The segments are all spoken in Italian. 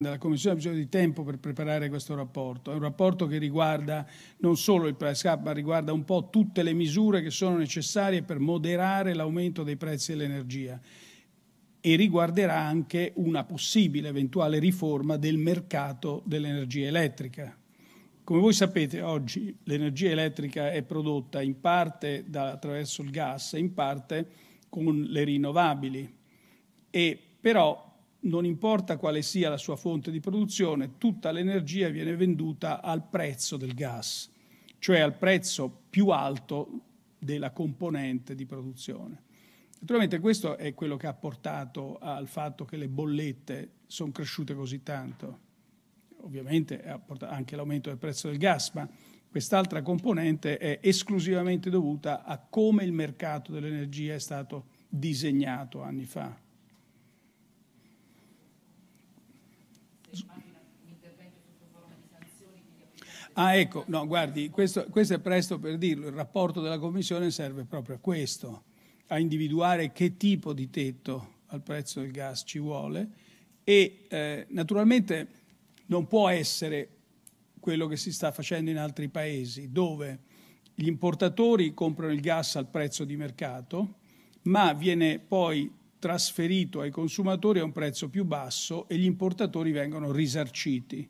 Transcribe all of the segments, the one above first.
Dalla Commissione ha bisogno di tempo per preparare questo rapporto. È un rapporto che riguarda non solo il price cap, ma riguarda un po' tutte le misure che sono necessarie per moderare l'aumento dei prezzi dell'energia e riguarderà anche una possibile eventuale riforma del mercato dell'energia elettrica. Come voi sapete oggi l'energia elettrica è prodotta in parte da, attraverso il gas e in parte con le rinnovabili e però non importa quale sia la sua fonte di produzione, tutta l'energia viene venduta al prezzo del gas, cioè al prezzo più alto della componente di produzione. Naturalmente questo è quello che ha portato al fatto che le bollette sono cresciute così tanto. Ovviamente ha portato anche l'aumento del prezzo del gas, ma quest'altra componente è esclusivamente dovuta a come il mercato dell'energia è stato disegnato anni fa. Ah, ecco, no, guardi, questo, questo, è presto per dirlo, il rapporto della Commissione serve proprio a questo, a individuare che tipo di tetto al prezzo del gas ci vuole e eh, naturalmente non può essere quello che si sta facendo in altri paesi, dove gli importatori comprano il gas al prezzo di mercato, ma viene poi trasferito ai consumatori a un prezzo più basso e gli importatori vengono risarciti.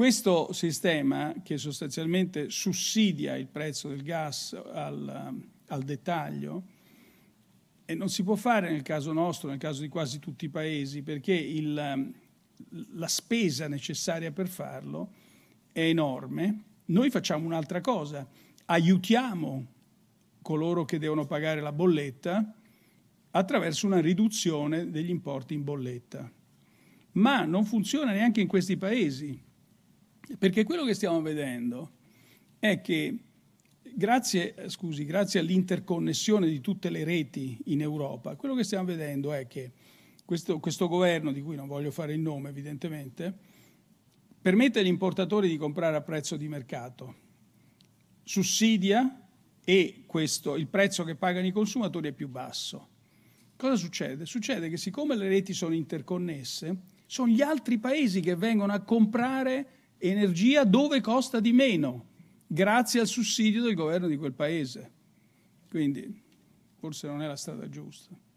Questo sistema, che sostanzialmente sussidia il prezzo del gas al, eh, al dettaglio, e non si può fare nel caso nostro, nel caso di quasi tutti i paesi, perché il, ehm, la spesa necessaria per farlo è enorme. Noi facciamo un'altra cosa, aiutiamo coloro che devono pagare la bolletta attraverso una riduzione degli importi in bolletta. Ma non funziona neanche in questi paesi perché quello che stiamo vedendo è che grazie, scusi, grazie all'interconnessione di tutte le reti in Europa, quello che stiamo vedendo è che questo, questo governo, di cui non voglio fare il nome evidentemente, permette agli importatori di comprare a prezzo di mercato, sussidia e questo, il prezzo che pagano i consumatori è più basso. Cosa succede? Succede che siccome le reti sono interconnesse, sono gli altri paesi che vengono a comprare energia dove costa di meno, grazie al sussidio del governo di quel paese. Quindi forse non è la strada giusta.